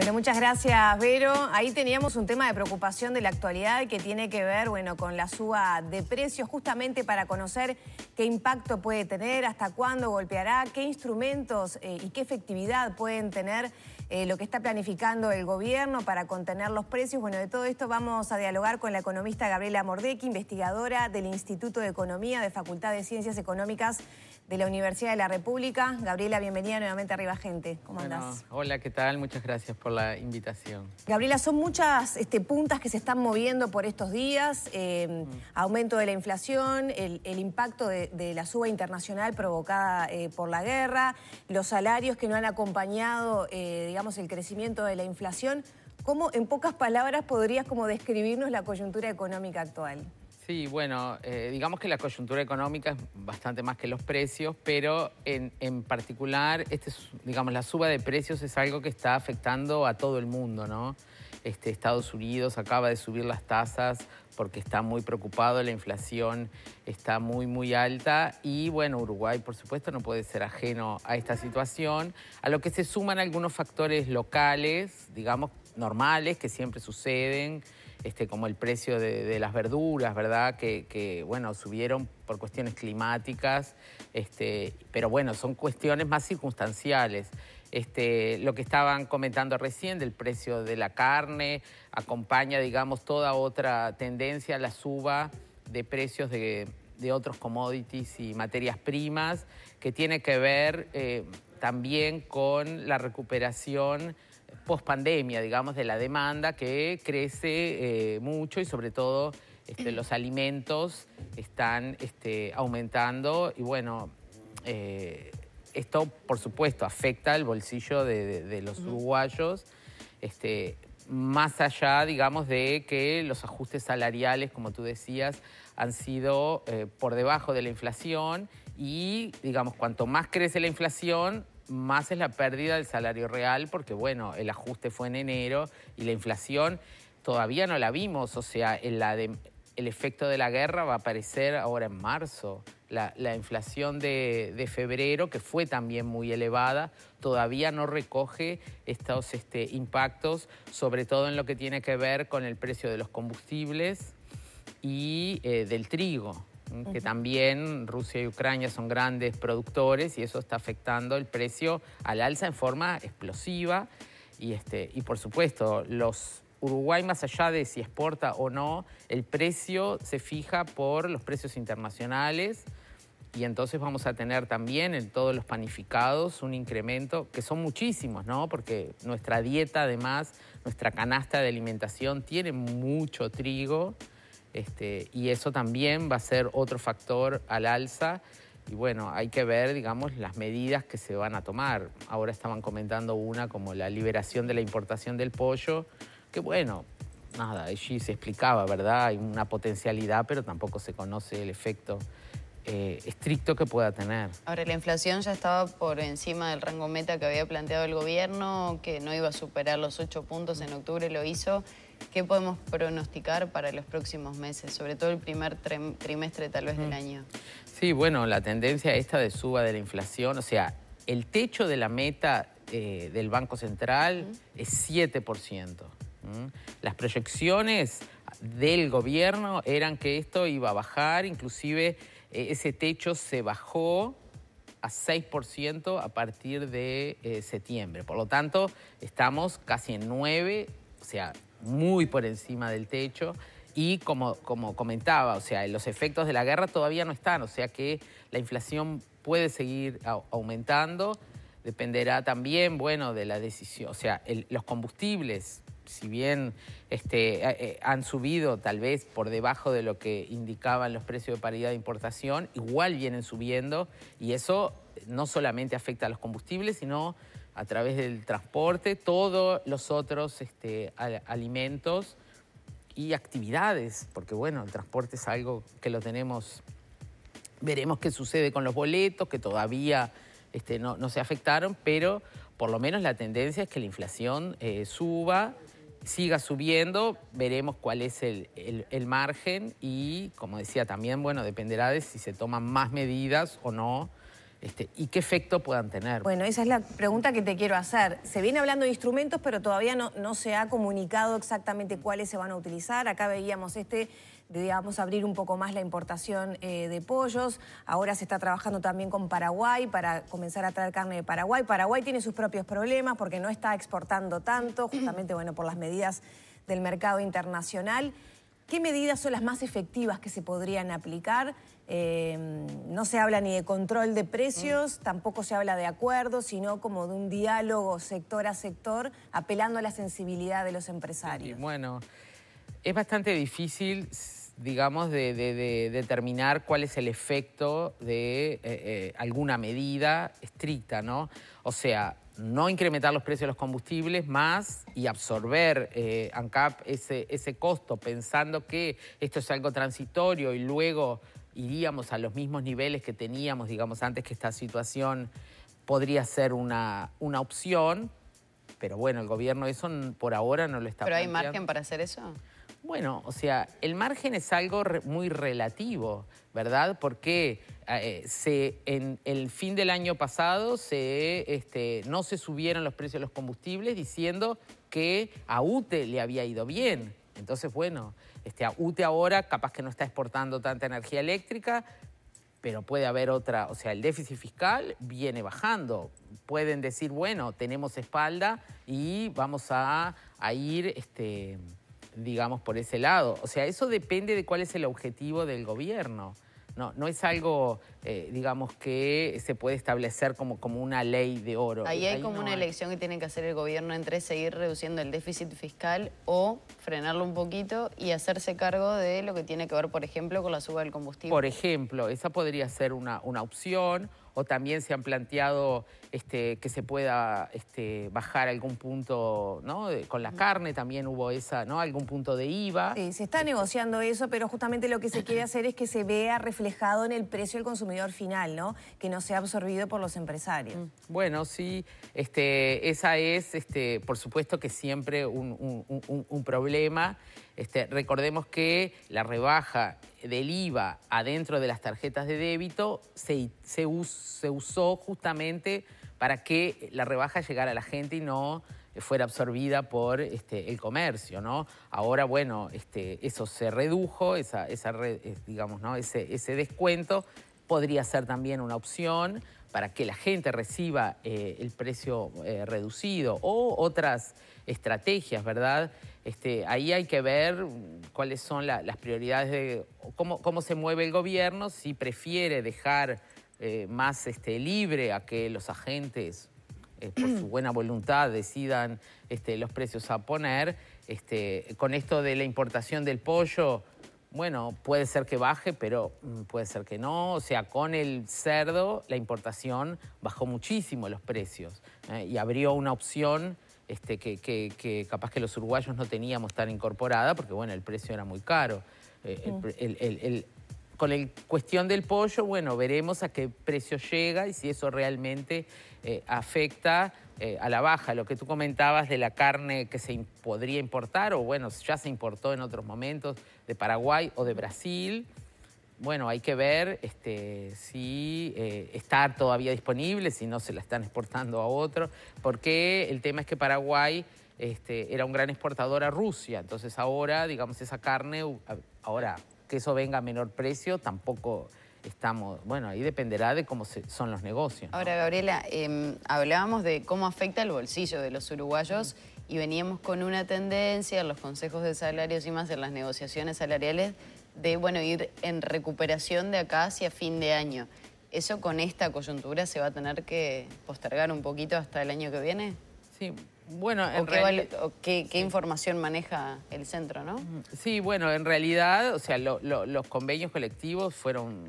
Bueno, muchas gracias, Vero. Ahí teníamos un tema de preocupación de la actualidad que tiene que ver, bueno, con la suba de precios, justamente para conocer qué impacto puede tener, hasta cuándo golpeará, qué instrumentos eh, y qué efectividad pueden tener eh, lo que está planificando el gobierno para contener los precios. Bueno, de todo esto vamos a dialogar con la economista Gabriela Mordecki, investigadora del Instituto de Economía de Facultad de Ciencias Económicas de la Universidad de la República. Gabriela, bienvenida nuevamente a Arriba Gente. ¿Cómo Hola, ¿qué tal? Muchas gracias por la invitación. Gabriela, son muchas este, puntas que se están moviendo por estos días. Eh, mm. Aumento de la inflación, el, impacto de, la suba internacional provocada eh, por la guerra, los salarios que no han acompañado, eh, digamos, el crecimiento de la inflación. ¿Cómo, en pocas palabras, podrías como describirnos la coyuntura económica actual? Sí, bueno, eh, digamos que la coyuntura económica es bastante más que los precios, pero en, particular, este, digamos, la suba de precios es algo que está afectando a todo el mundo, ¿no? Este, Estados Unidos acaba de subir las tasas porque está muy preocupado, la inflación está muy, muy alta y bueno, Uruguay por supuesto no puede ser ajeno a esta situación, a lo que se suman algunos factores locales, digamos, normales que siempre suceden, este, como el precio de, las verduras, ¿verdad? Que, bueno, subieron por cuestiones climáticas, este, pero bueno, son cuestiones más circunstanciales. Este, lo que estaban comentando recién del precio de la carne, acompaña, digamos, toda otra tendencia, la suba de precios de, otros commodities y materias primas, que tiene que ver eh, también con la recuperación pospandemia, digamos, de la demanda que crece eh, mucho y sobre todo este, los alimentos están este, aumentando y bueno, eh, esto por supuesto afecta el bolsillo de, los uruguayos, este, más allá, digamos, de que los ajustes salariales, como tú decías, han sido eh, por debajo de la inflación y, digamos, cuanto más crece la inflación, más es la pérdida del salario real, porque bueno, el ajuste fue en enero y la inflación todavía no la vimos, o sea, el efecto de la guerra va a aparecer ahora en marzo. La, inflación de, febrero, que fue también muy elevada, todavía no recoge estos este, impactos, sobre todo en lo que tiene que ver con el precio de los combustibles y eh, del trigo que también Rusia y Ucrania son grandes productores y eso está afectando el precio al alza en forma explosiva. Y, este, y por supuesto, los Uruguay, más allá de si exporta o no, el precio se fija por los precios internacionales y entonces vamos a tener también en todos los panificados un incremento, que son muchísimos, ¿no? Porque nuestra dieta además, nuestra canasta de alimentación tiene mucho trigo. Este, y eso también va a ser otro factor al alza. Y bueno, hay que ver, digamos, las medidas que se van a tomar. Ahora estaban comentando una como la liberación de la importación del pollo, que bueno, nada, allí se explicaba, ¿verdad? Hay una potencialidad, pero tampoco se conoce el efecto eh, estricto que pueda tener. Ahora, la inflación ya estaba por encima del rango meta que había planteado el gobierno, que no iba a superar los ocho puntos en octubre, lo hizo. ¿Qué podemos pronosticar para los próximos meses, sobre todo el primer trimestre tal vez del mm. año? Sí, bueno, la tendencia esta de suba de la inflación, o sea, el techo de la meta eh, del Banco Central es 7%. Las proyecciones del gobierno eran que esto iba a bajar, inclusive eh, ese techo se bajó a 6% a partir de eh, septiembre. Por lo tanto, estamos casi en 9, o sea, muy por encima del techo. Y como, como comentaba, o sea, los efectos de la guerra todavía no están, o sea que la inflación puede seguir aumentando, dependerá también, bueno, de la decisión, o sea, los combustibles, si bien este, eh, eh, han subido tal vez por debajo de lo que indicaban los precios de paridad de importación, igual vienen subiendo y eso eh, no solamente afecta a los combustibles, sino a través del transporte, todos los otros este, alimentos y actividades, porque bueno, el transporte es algo que lo tenemos, veremos qué sucede con los boletos, que todavía este, no, se afectaron, pero por lo menos la tendencia es que la inflación eh, suba, siga subiendo, veremos cuál es el, el, margen y, como decía también, bueno, dependerá de si se toman más medidas o no este, y qué efecto puedan tener. Bueno, esa es la pregunta que te quiero hacer. Se viene hablando de instrumentos, pero todavía no, se ha comunicado exactamente cuáles se van a utilizar. Acá veíamos este digamos, abrir un poco más la importación eh, de pollos. Ahora se está trabajando también con Paraguay para comenzar a traer carne de Paraguay. Paraguay tiene sus propios problemas porque no está exportando tanto, justamente, bueno, por las medidas del mercado internacional. ¿Qué medidas son las más efectivas que se podrían aplicar? Em, no se habla ni de control de precios, tampoco se habla de acuerdos, sino como de un diálogo sector a sector, apelando a la sensibilidad de los empresarios. Y bueno, es bastante difícil, digamos, de, determinar cuál es el efecto de eh, eh, alguna medida estricta, ¿no? O sea, no incrementar los precios de los combustibles más y absorber eh, ANCAP ese, ese costo, pensando que esto es algo transitorio y luego iríamos a los mismos niveles que teníamos, digamos, antes que esta situación podría ser una, una opción, pero bueno, el gobierno eso por ahora no lo está ¿Pero hay margen para hacer eso? Bueno, o sea, el margen es algo muy relativo, ¿verdad? Porque eh, se, en el fin del año pasado se, este, no se subieron los precios de los combustibles diciendo que a UTE le había ido bien. Entonces, bueno, este, UTE ahora capaz que no está exportando tanta energía eléctrica, pero puede haber otra, o sea, el déficit fiscal viene bajando. Pueden decir, bueno, tenemos espalda y vamos a, ir, este, digamos, por ese lado. O sea, eso depende de cuál es el objetivo del gobierno. No, es algo, eh, digamos, que se puede establecer como, como una ley de oro. Ahí hay como una elección que tiene que hacer el gobierno entre seguir reduciendo el déficit fiscal o frenarlo un poquito y hacerse cargo de lo que tiene que ver, por ejemplo, con la suba del combustible. Por ejemplo, esa podría ser una, una opción o también se han planteado este, que se pueda este, bajar algún punto, Con la mm. carne también hubo esa, ¿no? Algún punto de IVA. Sí, se está negociando eso, pero justamente lo que se quiere hacer es que se vea reflejado en el precio del consumidor final, ¿no? Que no sea absorbido por los empresarios. Mm. Bueno, sí, este, esa es, este, por supuesto que siempre un, un problema. Este, recordemos que la rebaja del IVA adentro de las tarjetas de débito se, usó justamente para que la rebaja llegara a la gente y no fuera absorbida por este, el comercio, Ahora, bueno, este, eso se redujo, esa, eh, digamos, Ese, descuento podría ser también una opción para que la gente reciba eh, el precio eh, reducido o otras estrategias, ¿verdad? Este, ahí hay que ver cuáles son las prioridades de cómo, cómo se mueve el gobierno, si prefiere dejar eh, más este, libre a que los agentes, eh, por su buena voluntad, decidan este, los precios a poner. Este, con esto de la importación del pollo, bueno, puede ser que baje, pero mm, puede ser que no. O sea, con el cerdo, la importación bajó muchísimo los precios eh, y abrió una opción este, que, capaz que los uruguayos no teníamos tan incorporada, porque bueno, el precio era muy caro. Eh, el, con la cuestión del pollo, bueno, veremos a qué precio llega y si eso realmente eh, afecta eh, a la baja. Lo que tú comentabas de la carne que se podría importar, o bueno, ya se importó en otros momentos de Paraguay o de Brasil bueno, hay que ver este, si eh, está todavía disponible, si no se la están exportando a otro, porque el tema es que Paraguay este, era un gran exportador a Rusia, entonces ahora, digamos, esa carne, ahora que eso venga a menor precio, tampoco estamos, bueno, ahí dependerá de cómo son los negocios. Ahora, Gabriela, em, hablábamos de cómo afecta el bolsillo de los uruguayos y veníamos con una tendencia en los consejos de salarios y más en las negociaciones salariales de bueno, ir en recuperación de acá hacia fin de año. ¿Eso con esta coyuntura se va a tener que postergar un poquito hasta el año que viene? Sí, bueno, qué, qué, información maneja el centro, no? Sí, bueno, en realidad, o sea, los convenios colectivos fueron,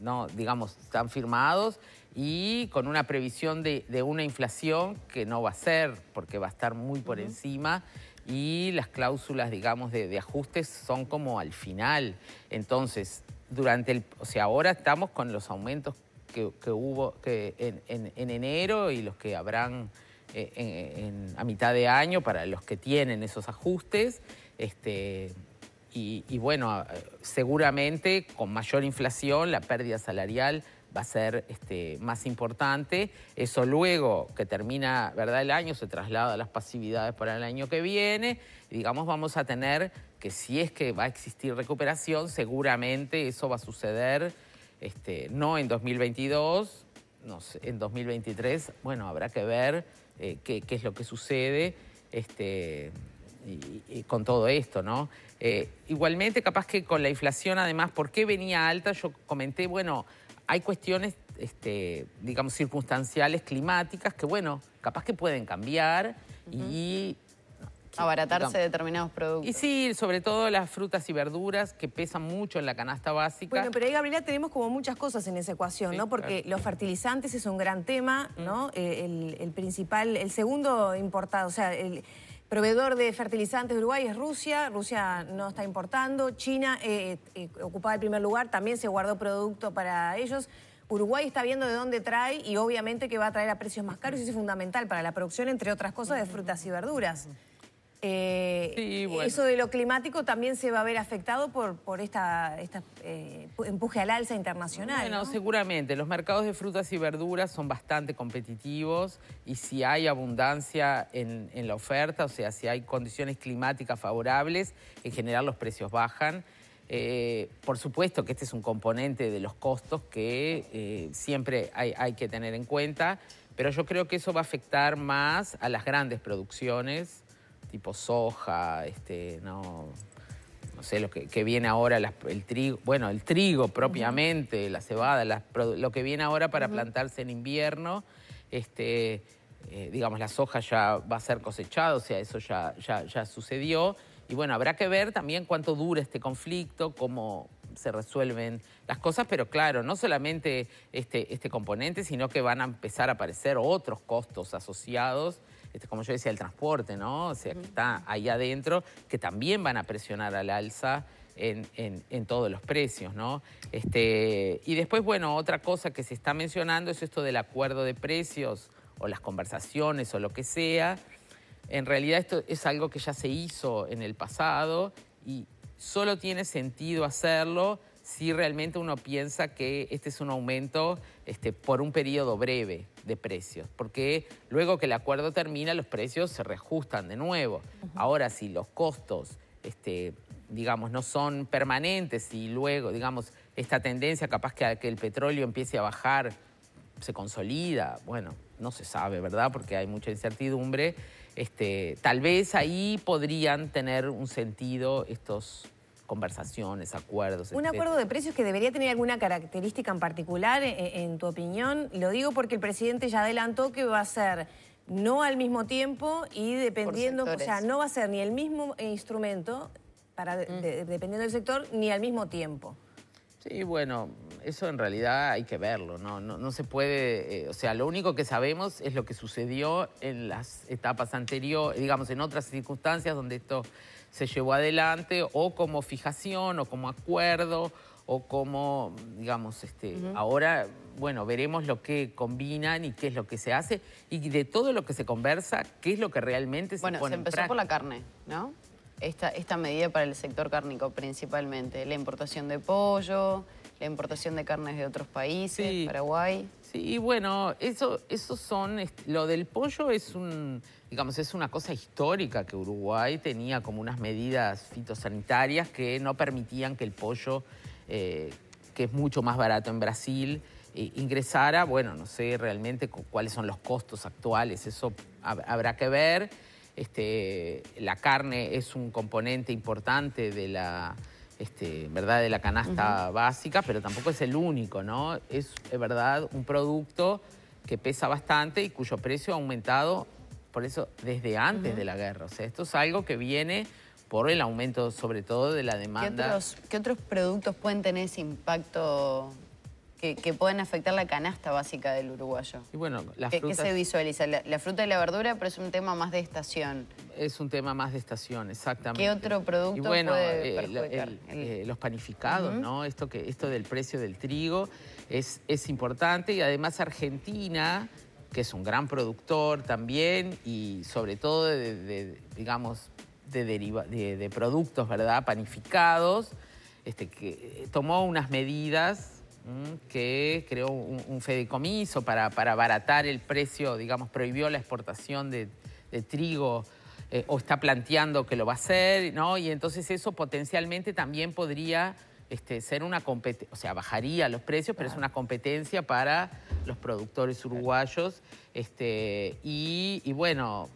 no, digamos, están firmados y con una previsión de, una inflación que no va a ser, porque va a estar muy por encima y las cláusulas, digamos, de, ajustes son como al final. Entonces, durante el, o sea, ahora estamos con los aumentos que, hubo en, enero y los que habrán eh, a mitad de año para los que tienen esos ajustes. Este, y bueno, seguramente con mayor inflación la pérdida salarial va a ser este, más importante. Eso luego que termina ¿verdad? el año se traslada a las pasividades para el año que viene. Digamos, vamos a tener que si es que va a existir recuperación, seguramente eso va a suceder este, no en 2022, no sé, en 2023. Bueno, habrá que ver eh, qué, es lo que sucede. Este, y, con todo esto, ¿no? Eh, igualmente, capaz que con la inflación, además, ¿por qué venía alta? Yo comenté, bueno, hay cuestiones, este, digamos, circunstanciales, climáticas, que bueno, capaz que pueden cambiar y... Abaratarse determinados productos. Y sí, sobre todo las frutas y verduras que pesan mucho en la canasta básica. Bueno, pero ahí, Gabriela, tenemos como muchas cosas en esa ecuación, ¿no? Porque los fertilizantes es un gran tema, ¿no? Eh, el, el, principal, el segundo importado, o sea, el, Proveedor de fertilizantes de Uruguay es Rusia, Rusia no está importando, China eh, eh, eh, ocupaba el primer lugar, también se guardó producto para ellos. Uruguay está viendo de dónde trae y obviamente que va a traer a precios más caros y es fundamental para la producción, entre otras cosas, de frutas y verduras. Eh, Eso de lo climático también se va a ver afectado por, por este esta, eh, empuje al alza internacional. Bueno, seguramente. Los mercados de frutas y verduras son bastante competitivos y si hay abundancia en, la oferta, o sea, si hay condiciones climáticas favorables, en general los precios bajan. Eh, por supuesto que este es un componente de los costos que eh, siempre hay, hay, que tener en cuenta, pero yo creo que eso va a afectar más a las grandes producciones tipo soja, este, no, no sé, lo que, viene ahora, el trigo, bueno, el trigo propiamente, la cebada, lo que viene ahora para plantarse en invierno, este, eh, digamos, la soja ya va a ser cosechada, o sea, eso ya, ya, ya sucedió. Y bueno, habrá que ver también cuánto dura este conflicto, cómo se resuelven las cosas, pero claro, no solamente este, este componente, sino que van a empezar a aparecer otros costos asociados este, como yo decía, el transporte, ¿no? O sea, que está ahí adentro, que también van a presionar al alza. En, todos los precios, ¿no? Este, y después, bueno, otra cosa que se está mencionando es esto del acuerdo de precios o las conversaciones o lo que sea. En realidad esto es algo que ya se hizo en el pasado y solo tiene sentido hacerlo si realmente uno piensa que este es un aumento este, por un periodo breve de precios, porque luego que el acuerdo termina los precios se reajustan de nuevo. Ahora, si los costos, este, digamos, no son permanentes y luego, digamos, esta tendencia capaz que, el petróleo empiece a bajar se consolida, bueno, no se sabe, ¿verdad? Porque hay mucha incertidumbre. Este, tal vez ahí podrían tener un sentido estos conversaciones, acuerdos. Un acuerdo de precios que debería tener alguna característica en particular, eh, eh, en, tu opinión. Lo digo porque el presidente ya adelantó que va a ser no al mismo tiempo y dependiendo, o sea, no va a ser ni el mismo instrumento para, mm. dependiendo del sector ni al mismo tiempo. Sí, bueno, eso en realidad hay que verlo, ¿no? No, se puede, eh, o sea, lo único que sabemos es lo que sucedió en las etapas anteriores, digamos, en otras circunstancias donde esto se llevó adelante o como fijación o como acuerdo o como, digamos, este, ahora, bueno, veremos lo que combinan y qué es lo que se hace y de todo lo que se conversa, qué es lo que realmente se Bueno, se empezó por la carne, ¿no? Esta, esta medida para el sector cárnico principalmente, la importación de pollo, la importación de carnes de otros países, Paraguay. Sí, bueno, eso, eso son, lo del pollo es un, digamos, es una cosa histórica que Uruguay tenía como unas medidas fitosanitarias que no permitían que el pollo, eh, que es mucho más barato en Brasil, eh, ingresara. Bueno, no sé realmente cuáles son los costos actuales, eso habrá que ver. Este, la carne es un componente importante de la este, ¿verdad? De la canasta básica, pero tampoco es el único, ¿no? Es, es verdad, un producto que pesa bastante y cuyo precio ha aumentado, por eso, desde antes de la guerra. O sea, esto es algo que viene por el aumento, sobre todo, de la demanda. otros, qué otros productos pueden tener ese impacto que, que, pueden afectar la canasta básica del uruguayo. Y bueno, ¿Qué, se visualiza? La, fruta y la verdura, pero es un tema más de estación. Es un tema más de estación, exactamente. ¿Qué otro producto y bueno, eh, eh, los panificados, ¿no? Esto, que, esto del precio del trigo es, es importante y además Argentina que es un gran productor también y sobre todo de, digamos, de, productos, ¿verdad?, panificados, este, que eh, tomó unas medidas que creó un, un para, para abaratar el precio, digamos, prohibió la exportación de, trigo eh, o está planteando que lo va a hacer, ¿no? Y entonces eso potencialmente también podría este, ser una competencia, o sea, bajaría los precios, pero es una competencia para los productores uruguayos. Este, y bueno,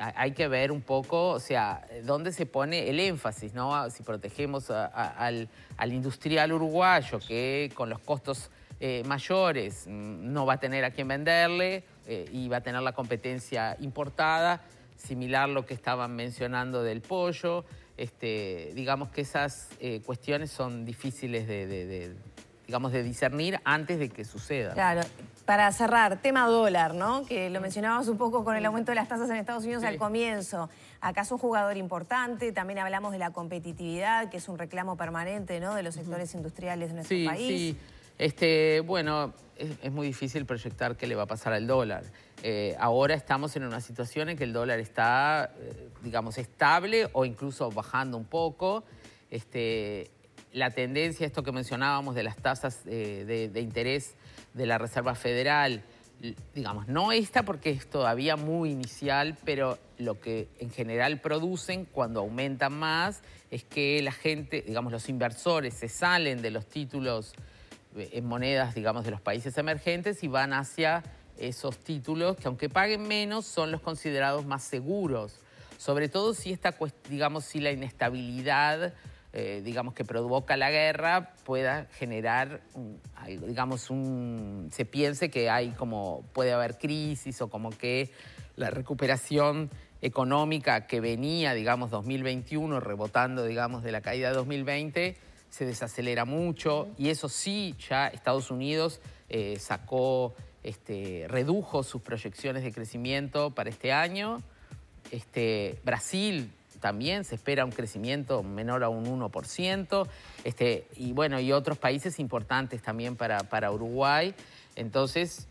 hay que ver un poco, o sea, dónde se pone el énfasis, ¿no? Ah, si protegemos al, industrial uruguayo que con los costos eh, mayores mm, no va a tener a quién venderle eh, y va a tener la competencia importada, similar lo que estaban mencionando del pollo. Este, digamos que esas eh, cuestiones son difíciles de, digamos, de discernir antes de que suceda. Claro, para cerrar, tema dólar, ¿no? Que lo mencionabas un poco con el aumento de las tasas en Estados Unidos al comienzo. Acaso es un jugador importante, también hablamos de la competitividad, que es un reclamo permanente, ¿no? De los sectores industriales de nuestro país. Sí, este, bueno, es, muy difícil proyectar qué le va a pasar al dólar. Eh, ahora estamos en una situación en que el dólar está, eh, digamos, estable o incluso bajando un poco. Este, la tendencia, esto que mencionábamos de las tasas eh, de interés de la Reserva Federal, digamos, no esta porque es todavía muy inicial, pero lo que en general producen cuando aumentan más es que la gente, digamos, los inversores se salen de los títulos eh, en monedas, digamos, de los países emergentes y van hacia esos títulos que aunque paguen menos son los considerados más seguros, sobre todo si esta, digamos, si la inestabilidad eh, digamos, que provoca la guerra pueda generar, digamos, un, se piense que hay como, puede haber crisis o como que la recuperación económica que venía, digamos, 2021, rebotando, digamos, de la caída de 2020, se desacelera mucho y eso sí, ya Estados Unidos eh, sacó, este, redujo sus proyecciones de crecimiento para este año. Este, Brasil también se espera un crecimiento menor a un 1%, este, y bueno, y otros países importantes también para, para Uruguay. Entonces,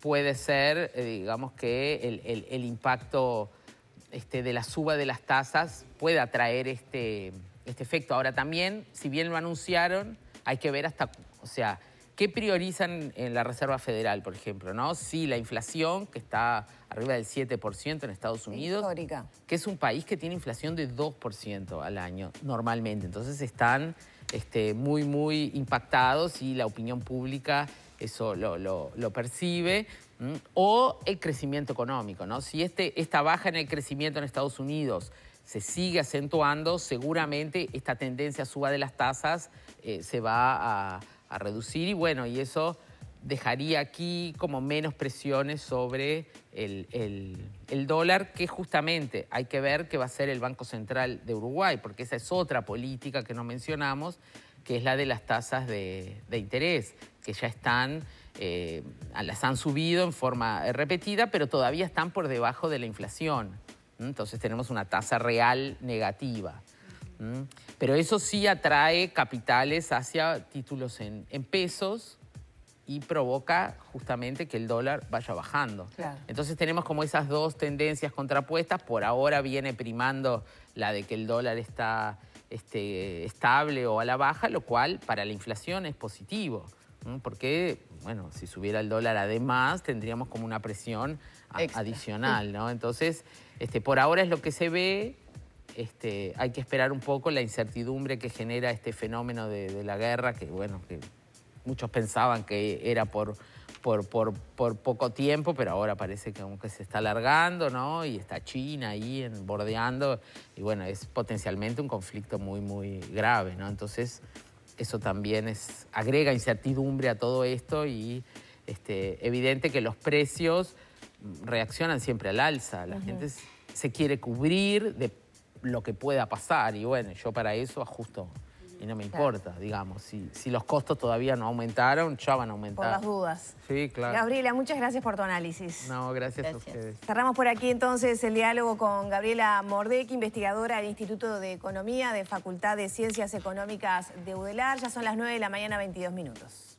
puede ser, eh, digamos, que el, impacto este, de la suba de las tasas pueda traer este, este efecto. Ahora también, si bien lo anunciaron, hay que ver hasta, o sea, ¿qué priorizan en la Reserva Federal, por ejemplo? ¿no? si la inflación, que está arriba del 7% en Estados Unidos, que es un país que tiene inflación de 2% al año normalmente. Entonces están este, muy, muy impactados y la opinión pública eso lo, percibe. O el crecimiento económico, ¿no? Si este, esta baja en el crecimiento en Estados Unidos se sigue acentuando, seguramente esta tendencia a suba de las tasas eh, se va a, a reducir y bueno, y eso dejaría aquí como menos presiones sobre el, dólar, que justamente hay que ver que va a ser el Banco Central de Uruguay, porque esa es otra política que no mencionamos, que es la de las tasas de, interés, que ya están, eh, las han subido en forma repetida, pero todavía están por debajo de la inflación. Entonces tenemos una tasa real negativa. Pero eso sí atrae capitales hacia títulos en, en pesos, y provoca justamente que el dólar vaya bajando. Entonces tenemos como esas dos tendencias contrapuestas. Por ahora viene primando la de que el dólar está este, estable o a la baja, lo cual para la inflación es positivo. Porque, bueno, si subiera el dólar además, tendríamos como una presión adicional, ¿no? Entonces, este, por ahora es lo que se ve. Este, hay que esperar un poco la incertidumbre que genera este fenómeno de, de la guerra, que, bueno, que muchos pensaban que era por, por, por, poco tiempo, pero ahora parece que aunque se está alargando, ¿no? Y está China ahí en, bordeando, y bueno, es potencialmente un conflicto muy, muy grave, ¿no? Entonces, eso también es, agrega incertidumbre a todo esto y este, evidente que los precios reaccionan siempre al alza, la gente se quiere cubrir de lo que pueda pasar, y bueno, yo para eso ajusto y no me importa, digamos. Si, los costos todavía no aumentaron, ya van a aumentar. Por las dudas. Sí, claro. Gabriela, muchas gracias por tu análisis. No, gracias, a ustedes. Cerramos por aquí entonces el diálogo con Gabriela Mordec, investigadora del Instituto de Economía de Facultad de Ciencias Económicas de UDELAR. Ya son las 9 de la mañana, 22 minutos.